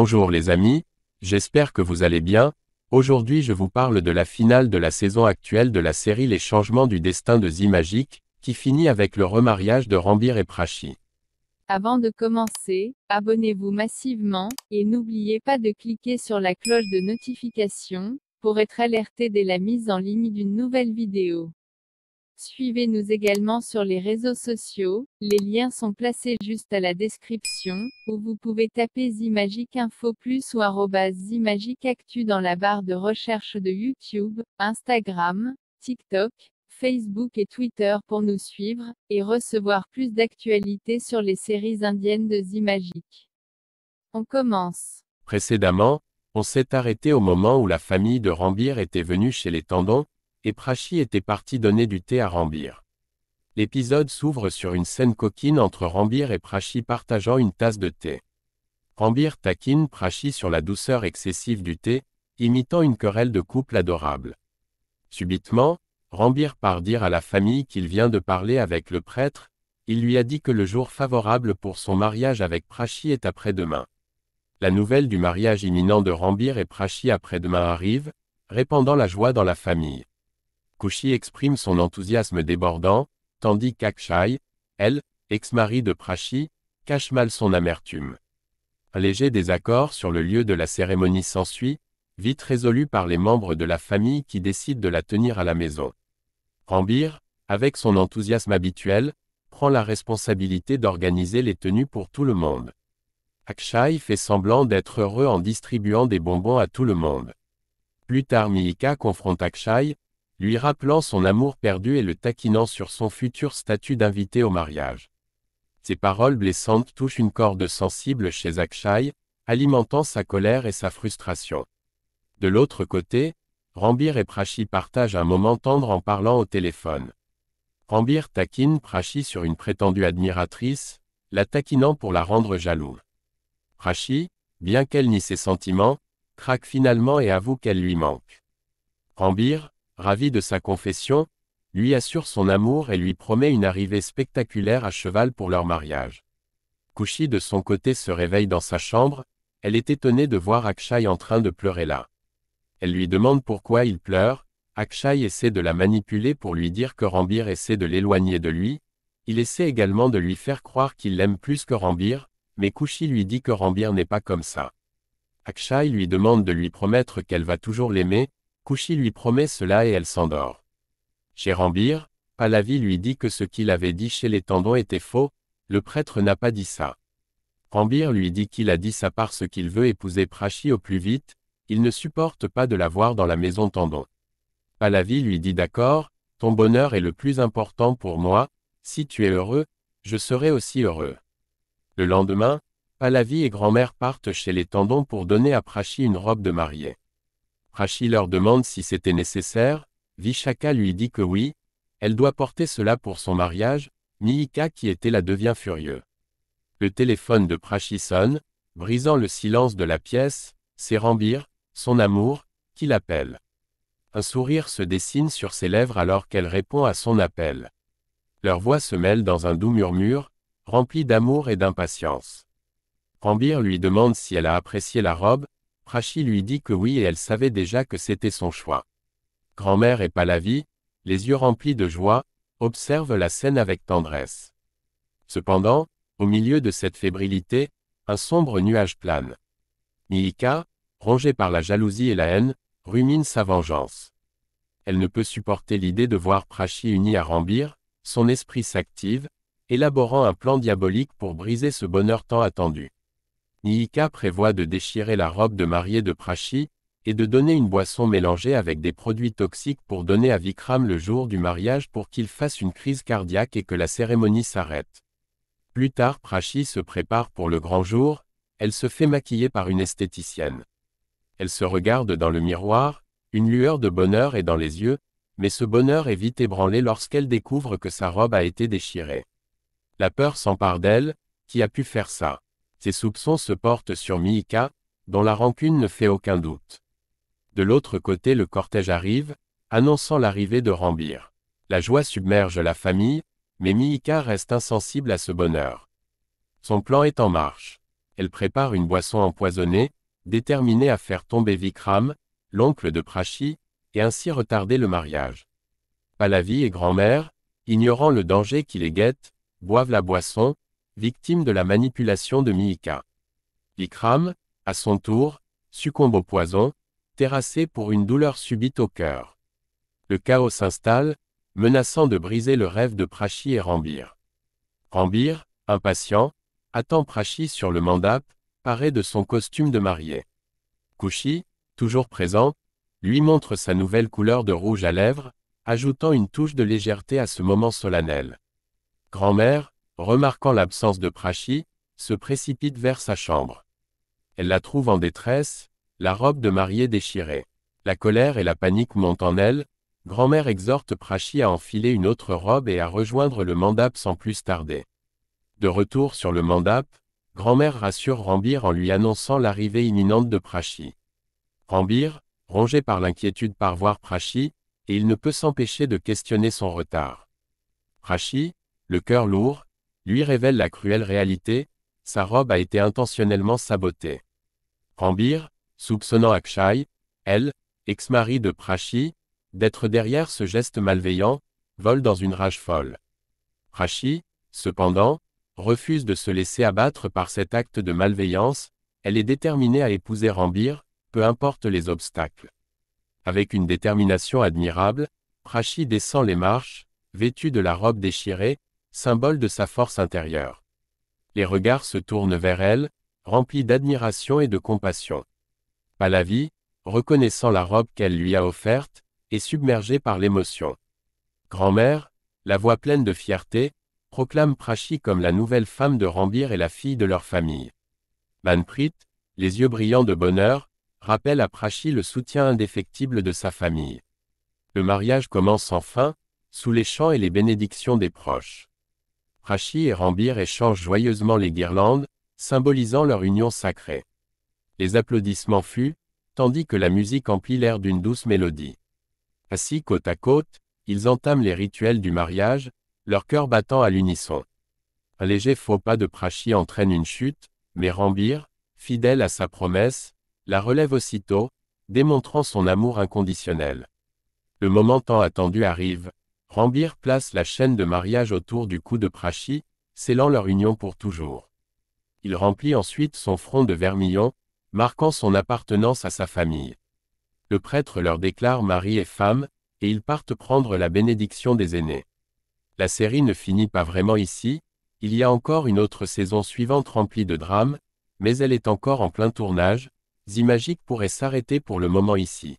Bonjour les amis, j'espère que vous allez bien. Aujourd'hui je vous parle de la finale de la saison actuelle de la série Les changements du destin de Zimagic, qui finit avec le remariage de Rambir et Prachi. Avant de commencer, abonnez-vous massivement, et n'oubliez pas de cliquer sur la cloche de notification, pour être alerté dès la mise en ligne d'une nouvelle vidéo. Suivez-nous également sur les réseaux sociaux, les liens sont placés juste à la description, ou vous pouvez taper Zimagic Info Plus ou Zimagic Actu dans la barre de recherche de YouTube, Instagram, TikTok, Facebook et Twitter pour nous suivre, et recevoir plus d'actualités sur les séries indiennes de Zimagic. On commence. Précédemment, on s'est arrêté au moment où la famille de Rambir était venue chez les Tendons, et Prachi était parti donner du thé à Rambir. L'épisode s'ouvre sur une scène coquine entre Rambir et Prachi partageant une tasse de thé. Rambir taquine Prachi sur la douceur excessive du thé, imitant une querelle de couple adorable. Subitement, Rambir part dire à la famille qu'il vient de parler avec le prêtre, il lui a dit que le jour favorable pour son mariage avec Prachi est après-demain. La nouvelle du mariage imminent de Rambir et Prachi après-demain arrive, répandant la joie dans la famille. Kushi exprime son enthousiasme débordant, tandis qu'Akshai, elle, ex-mari de Prachi, cache mal son amertume. Un léger désaccord sur le lieu de la cérémonie s'ensuit, vite résolu par les membres de la famille qui décident de la tenir à la maison. Rambir, avec son enthousiasme habituel, prend la responsabilité d'organiser les tenues pour tout le monde. Akshay fait semblant d'être heureux en distribuant des bonbons à tout le monde. Plus tard Miika confronte Akshay, lui rappelant son amour perdu et le taquinant sur son futur statut d'invité au mariage. Ces paroles blessantes touchent une corde sensible chez Akshay, alimentant sa colère et sa frustration. De l'autre côté, Rambir et Prachi partagent un moment tendre en parlant au téléphone. Rambir taquine Prachi sur une prétendue admiratrice, la taquinant pour la rendre jaloux. Prachi, bien qu'elle nie ses sentiments, craque finalement et avoue qu'elle lui manque. Rambir, ravi de sa confession, lui assure son amour et lui promet une arrivée spectaculaire à cheval pour leur mariage. Kushi de son côté se réveille dans sa chambre, elle est étonnée de voir Akshay en train de pleurer là. Elle lui demande pourquoi il pleure, Akshay essaie de la manipuler pour lui dire que Rambir essaie de l'éloigner de lui, il essaie également de lui faire croire qu'il l'aime plus que Rambir, mais Kushi lui dit que Rambir n'est pas comme ça. Akshay lui demande de lui promettre qu'elle va toujours l'aimer, Kouchi lui promet cela et elle s'endort. Chez Rambir, Pallavi lui dit que ce qu'il avait dit chez les tendons était faux, le prêtre n'a pas dit ça. Rambir lui dit qu'il a dit ça parce qu'il veut épouser Prachi au plus vite, il ne supporte pas de la voir dans la maison tendon. Palavi lui dit d'accord, ton bonheur est le plus important pour moi, si tu es heureux, je serai aussi heureux. Le lendemain, Pallavi et grand-mère partent chez les tendons pour donner à Prachi une robe de mariée. Prachi leur demande si c'était nécessaire, Vishaka lui dit que oui, elle doit porter cela pour son mariage, Mihika qui était là devient furieux. Le téléphone de Prachi sonne, brisant le silence de la pièce, c'est Rambir, son amour, qui l'appelle. Un sourire se dessine sur ses lèvres alors qu'elle répond à son appel. Leurs voix se mêlent dans un doux murmure, rempli d'amour et d'impatience. Rambir lui demande si elle a apprécié la robe, Prachi lui dit que oui et elle savait déjà que c'était son choix. Grand-mère et Pallavi, les yeux remplis de joie, observent la scène avec tendresse. Cependant, au milieu de cette fébrilité, un sombre nuage plane. Milika, rongée par la jalousie et la haine, rumine sa vengeance. Elle ne peut supporter l'idée de voir Prachi uni à Rambir, son esprit s'active, élaborant un plan diabolique pour briser ce bonheur tant attendu. Niika prévoit de déchirer la robe de mariée de Prachi, et de donner une boisson mélangée avec des produits toxiques pour donner à Vikram le jour du mariage pour qu'il fasse une crise cardiaque et que la cérémonie s'arrête. Plus tard Prachi se prépare pour le grand jour, elle se fait maquiller par une esthéticienne. Elle se regarde dans le miroir, une lueur de bonheur est dans les yeux, mais ce bonheur est vite ébranlé lorsqu'elle découvre que sa robe a été déchirée. La peur s'empare d'elle, qui a pu faire ça ses soupçons se portent sur Miika, dont la rancune ne fait aucun doute. De l'autre côté le cortège arrive, annonçant l'arrivée de Rambir. La joie submerge la famille, mais Miika reste insensible à ce bonheur. Son plan est en marche. Elle prépare une boisson empoisonnée, déterminée à faire tomber Vikram, l'oncle de Prachi, et ainsi retarder le mariage. Palavi et grand-mère, ignorant le danger qui les guette, boivent la boisson, victime de la manipulation de Miika. Ikram, à son tour, succombe au poison, terrassé pour une douleur subite au cœur. Le chaos s'installe, menaçant de briser le rêve de Prachi et Rambir. Rambir, impatient, attend Prachi sur le mandap, paré de son costume de marié. Kushi, toujours présent, lui montre sa nouvelle couleur de rouge à lèvres, ajoutant une touche de légèreté à ce moment solennel. Grand-mère, remarquant l'absence de Prachi, se précipite vers sa chambre. Elle la trouve en détresse, la robe de mariée déchirée. La colère et la panique montent en elle, grand-mère exhorte Prachi à enfiler une autre robe et à rejoindre le mandap sans plus tarder. De retour sur le mandap, grand-mère rassure Rambir en lui annonçant l'arrivée imminente de Prachi. Rambir, rongé par l'inquiétude par voir Prachi, et il ne peut s'empêcher de questionner son retard. Prachi, le cœur lourd, lui révèle la cruelle réalité, sa robe a été intentionnellement sabotée. Rambir, soupçonnant Akshay, elle, ex-mari de Prachi, d'être derrière ce geste malveillant, vole dans une rage folle. Prachi, cependant, refuse de se laisser abattre par cet acte de malveillance, elle est déterminée à épouser Rambir, peu importe les obstacles. Avec une détermination admirable, Prachi descend les marches, vêtue de la robe déchirée, symbole de sa force intérieure. Les regards se tournent vers elle, remplis d'admiration et de compassion. Palavi, reconnaissant la robe qu'elle lui a offerte, est submergée par l'émotion. Grand-mère, la voix pleine de fierté, proclame Prachi comme la nouvelle femme de Rambir et la fille de leur famille. Manprit, les yeux brillants de bonheur, rappelle à Prachi le soutien indéfectible de sa famille. Le mariage commence enfin, sous les chants et les bénédictions des proches. Prachi et Rambir échangent joyeusement les guirlandes, symbolisant leur union sacrée. Les applaudissements fuient, tandis que la musique emplit l'air d'une douce mélodie. Assis côte à côte, ils entament les rituels du mariage, leur cœur battant à l'unisson. Un léger faux pas de Prachi entraîne une chute, mais Rambir, fidèle à sa promesse, la relève aussitôt, démontrant son amour inconditionnel. Le moment tant attendu arrive, Rambir place la chaîne de mariage autour du cou de Prachi, scellant leur union pour toujours. Il remplit ensuite son front de vermillon, marquant son appartenance à sa famille. Le prêtre leur déclare mari et femme, et ils partent prendre la bénédiction des aînés. La série ne finit pas vraiment ici, il y a encore une autre saison suivante remplie de drames, mais elle est encore en plein tournage, Zimagic pourrait s'arrêter pour le moment ici.